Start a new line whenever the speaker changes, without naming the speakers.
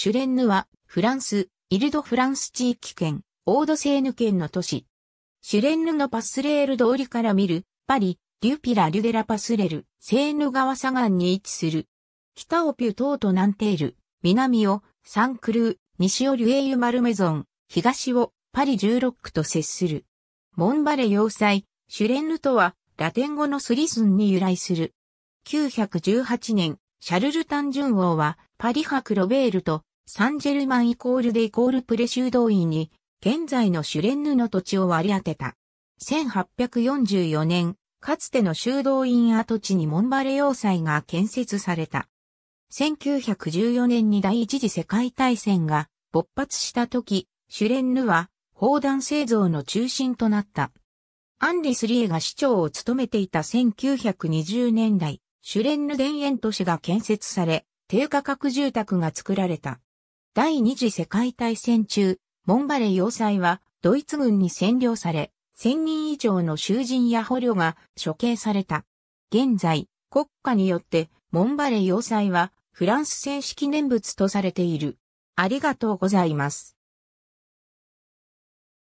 シュレンヌは、フランス、イルド・フランス地域圏、オード・セーヌ県の都市。シュレンヌのパスレール通りから見る、パリ、リュピラ・リュデラ・パスレル、セーヌ川左岸に位置する。北をピュトーと南テール、南をサンクルー、西をリュエイユ・マルメゾン、東をパリ16区と接する。モンバレ要塞、シュレンヌとは、ラテン語のスリスンに由来する。918年、シャルル・タン・ジュン王は、パリクロベールとサンジェルマンイコールでイコールプレ修道院に、現在のシュレンヌの土地を割り当てた。1844年、かつての修道院跡地にモンバレ要塞が建設された。1914年に第一次世界大戦が勃発した時、シュレンヌは砲弾製造の中心となった。アンリスリエが市長を務めていた1920年代、シュレンヌ田園都市が建設され、低価格住宅が作られた。第二次世界大戦中、モンバレ要塞はドイツ軍に占領され、1000人以上の囚人や捕虜が処刑された。現在、国家によってモンバレ要塞はフランス正式念仏とされている。ありがとうございます。